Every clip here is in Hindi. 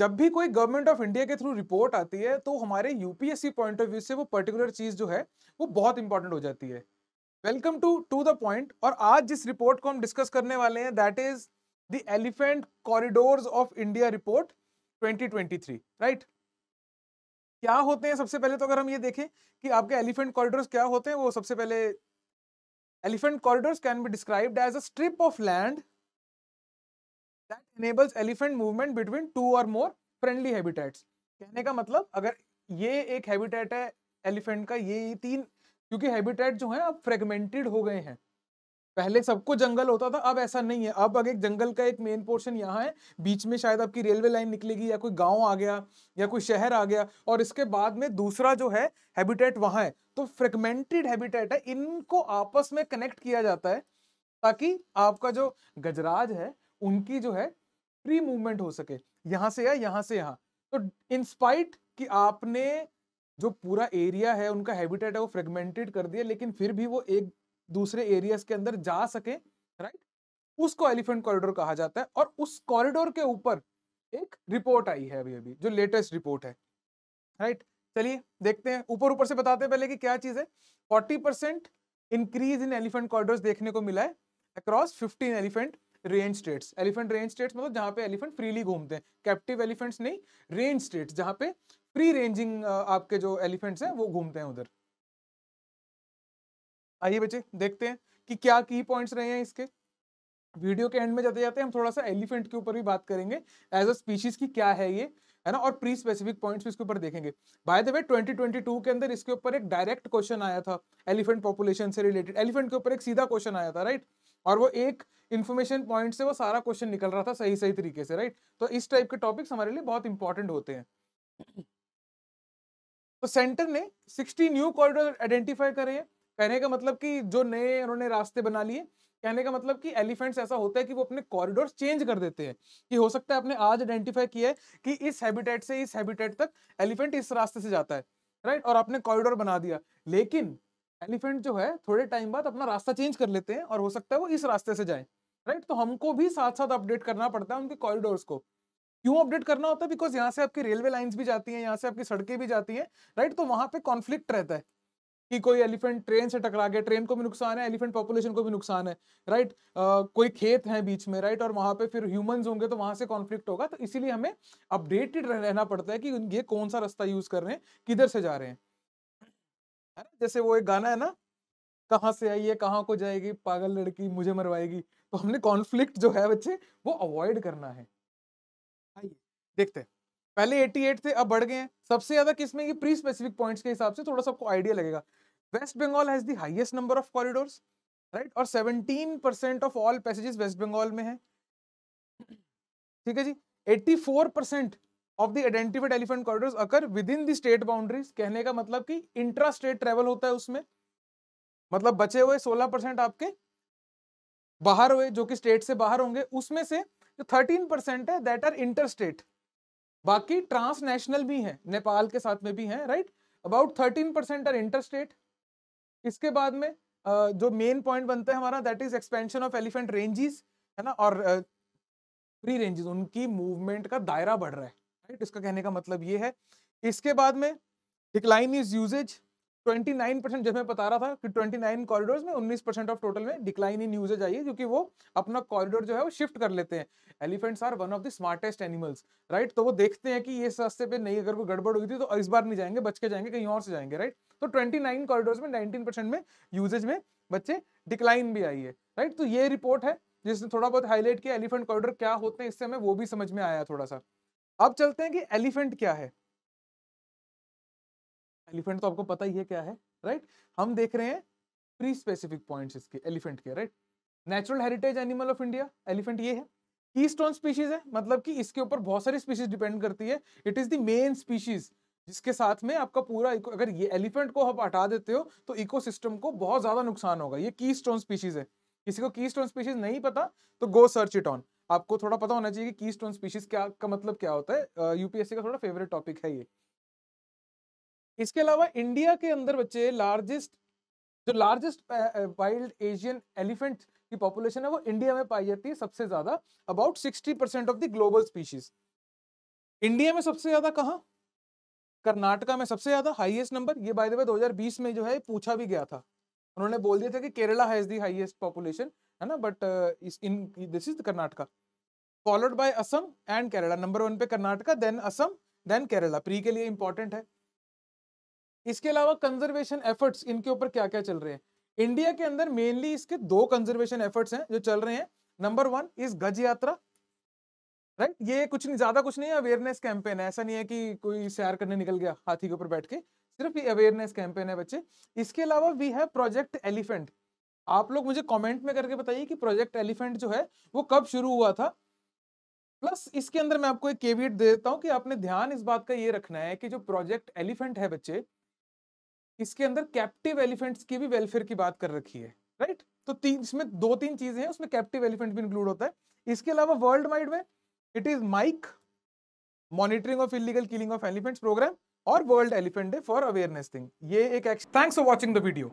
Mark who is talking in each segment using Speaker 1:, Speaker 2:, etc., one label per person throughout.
Speaker 1: जब भी कोई गवर्नमेंट ऑफ इंडिया के थ्रू रिपोर्ट आती है तो हमारे यूपीएससी पॉइंट ऑफ व्यू से वो पर्टिकुलर चीज जो है वो बहुत इंपॉर्टेंट हो जाती है welcome to to the point और आज जिस रिपोर्ट को हम डिस्कस करने वाले हैं that is the elephant corridor of India report 2023 right क्या होते हैं सबसे पहले तो अगर हम ये देखें कि आपके एलिफेंट कॉरिडोर क्या होते हैं वो सबसे पहले elephant corridor can be described as a strip of land that enables elephant movement between two और मोर फ्रेंडली हैबिटेट्स कहने का मतलब अगर ये एक हैबिटेट है एलिफेंट का ये तीन क्योंकि हैबिटेट जो है अब फ्रेगमेंटेड हो गए हैं पहले सबको जंगल होता था अब ऐसा नहीं है अब अगर एक जंगल का एक मेन पोर्शन यहाँ है बीच में शायद आपकी रेलवे लाइन निकलेगी या कोई गांव आ गया या कोई शहर आ गया और इसके बाद में दूसरा जो है हैबिटेट वहाँ है तो फ्रेगमेंटेड हैबिटेट है इनको आपस में कनेक्ट किया जाता है ताकि आपका जो गजराज है उनकी जो है फ्री मूवमेंट हो सके यहां से या यहां से यहां तो इंस्पाइट कि आपने जो पूरा एरिया है उनका हैबिटेट है वो फ्रेगमेंटेड कर दिया लेकिन फिर भी वो एक दूसरे एरियाज के अंदर जा सके राइट उसको एलिफेंट कॉरिडोर कहा जाता है और उस कॉरिडोर के ऊपर एक रिपोर्ट आई है अभी अभी जो लेटेस्ट रिपोर्ट है राइट चलिए देखते हैं ऊपर ऊपर से बताते हैं पहले कि क्या चीज है forty percent increase in elephant corridor देखने को मिला है across fifteen elephant range states elephant range states मतलब जहाँ पे एलिफेंट फ्रीली घूमते हैं कैप्टिव एलिफेंट्स नहीं रेंज स्टेट्स जहाँ पे फ्री रेंजिंग आपके जो एलिफेंट्स हैं वो घूमते हैं उधर आइए बच्चे देखते हैं कि क्या की पॉइंट्स रहे हैं इसके वीडियो के एंड में जाते जाते हम थोड़ा सा एलिफेंट के ऊपर भी बात करेंगे एज अ स्पीशीज की क्या है ये है ना और प्री स्पेसिफिक पॉइंट्स भी इसके ऊपर देखेंगे बाय द वे 2022 के अंदर इसके ऊपर एक डायरेक्ट क्वेश्चन आया था एलिफेंट पॉपुलेशन से रिलेटेड एलिफेंट के ऊपर एक सीधा क्वेश्चन आया था राइट right? और वो एक इन्फॉर्मेशन पॉइंट से वो सारा क्वेश्चन निकल रहा था सही सही तरीके से राइट तो इस टाइप के टॉपिक्स हमारे लिए बहुत इंपॉर्टेंट होते हैं तो सेंटर ने 60 न्यू कॉरिडोर आइडेंटिफाई करे हैं कहने का मतलब कि जो नए उन्होंने रास्ते बना लिए कहने का मतलब कि एलिफेंट्स ऐसा होता है कि वो अपने कॉरिडोर चेंज कर देते हैं कि हो सकता है आपने आज आइडेंटिफाई किया है कि इस हैबिटेट से इस हैबिटेट तक एलिफेंट इस रास्ते से जाता है राइट और आपने कॉरिडोर बना दिया लेकिन एलिफेंट जो है थोड़े टाइम बाद अपना रास्ता चेंज कर लेते हैं और हो सकता है वो इस रास्ते से जाए राइट तो हमको भी साथ साथ अपडेट करना पड़ता है उनके कॉरिडोर को क्यों अपडेट करना होता है बिकॉज यहाँ से आपकी रेलवे लाइन्स भी जाती हैं यहाँ से आपकी सड़कें भी जाती हैं राइट तो वहाँ पे कॉन्फ्लिक्ट रहता है कि कोई एलिफेंट ट्रेन से टकरा गया ट्रेन को भी नुकसान है एलिफेंट पॉपुलेशन को भी नुकसान है राइट uh, कोई खेत है बीच में राइट और वहाँ पे फिर ह्यूमंस होंगे तो वहाँ से कॉन्फ्लिक्ट होगा तो इसीलिए हमें अपडेटेड रहना पड़ता है कि ये कौन सा रास्ता यूज कर रहे हैं किधर से जा रहे हैं है ना जैसे वो एक गाना है ना कहाँ से आई है कहाँ को जाएगी पागल लड़की मुझे मरवाएगी तो हमने कॉन्फ्लिक्ट जो है बच्चे वो अवॉइड करना है आइए देखते हैं पहले 88 थे अब बढ़ गए हैं सबसे ज्यादा किसमें ये प्री स्पेसिफिक पॉइंट्स के हिसाब से थोड़ा सा आपको आइडिया लगेगा West Bengal has the highest number of corridors right और 17 percent of all passages West Bengal में है ठीक है जी 84 percent of the identified elephant corridor occur within the state boundaries कहने का मतलब कि इंट्रा स्टेट ट्रेवल होता है उसमें मतलब बचे हुए 16 परसेंट आपके बाहर हुए जो कि स्टेट से बाहर होंगे उसमें से जो 13 परसेंट है दैट आर इंटर स्टेट बाकी ट्रांसनेशनल भी हैं नेपाल के साथ में भी हैं right about 13 percent are inter state इसके बाद में जो मेन पॉइंट बनता है हमारा that is expansion of elephant ranges है ना और फ्री रेंजेस उनकी मूवमेंट का दायरा बढ़ रहा है राइट इसका कहने का मतलब ये है इसके बाद में डिक्लाइन इज यूजेज 29 परसेंट जैसे मैं बता रहा था कि 29 कॉरिडोर्स में 19 परसेंट ऑफ टोटल में डिक्लाइन इन यूजेज आई है क्योंकि वो अपना कॉरिडोर जो है वो शिफ्ट कर लेते हैं elephants are one of the smartest animals right तो वो देखते हैं कि ये रास्ते पे नहीं अगर कोई गड़बड़ हुई थी तो इस बार नहीं जाएंगे बच के जाएंगे कहीं और से जाएंगे राइट तो ट्वेंटी नाइन कॉरिडोर्स में नाइनटीन में यूजेज में बच्चे डिक्लाइन भी आई है राइट तो ये रिपोर्ट है जिसने थोड़ा बहुत हाईलाइट किया एलिफेंट कॉरिडोर क्या होते हैं इससे हमें वो भी समझ में आया थोड़ा सा अब चलते हैं कि एलिफेंट क्या है एलिफेंट तो आपको पता ही है क्या है राइट हम देख रहे हैं प्री स्पेसिफिक पॉइंट्स इसके एलिफेंट के right natural heritage animal of India elephant ये है की स्टोन स्पीशीज है मतलब कि इसके ऊपर बहुत सारी स्पीशीज डिपेंड करती है it is the main species जिसके साथ में आपका पूरा अगर ये एलिफेंट को आप हटा देते हो तो इकोसिस्टम को बहुत ज्यादा नुकसान होगा ये की स्टोन स्पीशीज है किसी को की स्टोन स्पीशीज नहीं पता तो गो सर्च इट ऑन आपको थोड़ा पता होना चाहिए कि की स्टोन स्पीशीज क्या का मतलब क्या होता है यूपीएससी का थोड़ा फेवरेट टॉपिक है ये इसके अलावा इंडिया के अंदर बच्चे लार्जेस्ट जो लार्जेस्ट वाइल्ड एशियन एलिफेंट की पॉपुलेशन है वो इंडिया में पाई जाती है सबसे ज्यादा about sixty percent of the global species India में सबसे ज्यादा कहाँ कर्नाटका में सबसे ज्यादा हाईएस्ट नंबर ये बाय द वे 2020 में जो है पूछा भी गया था उन्होंने बोल दिया था कि Kerala has the highest population है ना but uh, in this is Karnataka followed by Assam and Kerala number one पे Karnataka then Assam then Kerala pre के लिए इंपॉर्टेंट है इसके अलावा कंजर्वेशन एफर्ट्स इनके ऊपर क्या क्या चल रहे हैं इंडिया के अंदर मेनली इसके दो कंजर्वेशन एफर्ट्स हैं जो चल रहे हैं नंबर वन इज गज यात्रा राइट right? ये कुछ नहीं ज्यादा कुछ नहीं है अवेयरनेस कैंपेन है ऐसा नहीं है कि कोई सैर करने निकल गया हाथी के ऊपर बैठ के सिर्फ ये अवेयरनेस कैंपेन है बच्चे इसके अलावा वी हैव प्रोजेक्ट एलिफेंट आप लोग मुझे कमेंट में करके बताइए कि प्रोजेक्ट एलिफेंट जो है वो कब शुरू हुआ था प्लस इसके अंदर मैं आपको एक केवियट दे देता हूं कि आपने ध्यान इस बात का ये रखना है कि जो प्रोजेक्ट एलिफेंट है बच्चे इसके अंदर कैप्टिव एलिफेंट्स की भी वेलफेयर की बात कर रखी है राइट तो तीन इसमें दो तीन चीजें हैं उसमें कैप्टिव एलिफेंट भी इंक्लूड होता है इसके अलावा वर्ल्ड वाइड में it is MIKE monitoring of illegal killing of elephants program और world elephant day for awareness thing ये एक thanks for watching the video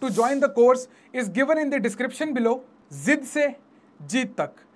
Speaker 1: to join the course is given in the description below जिद से जीत तक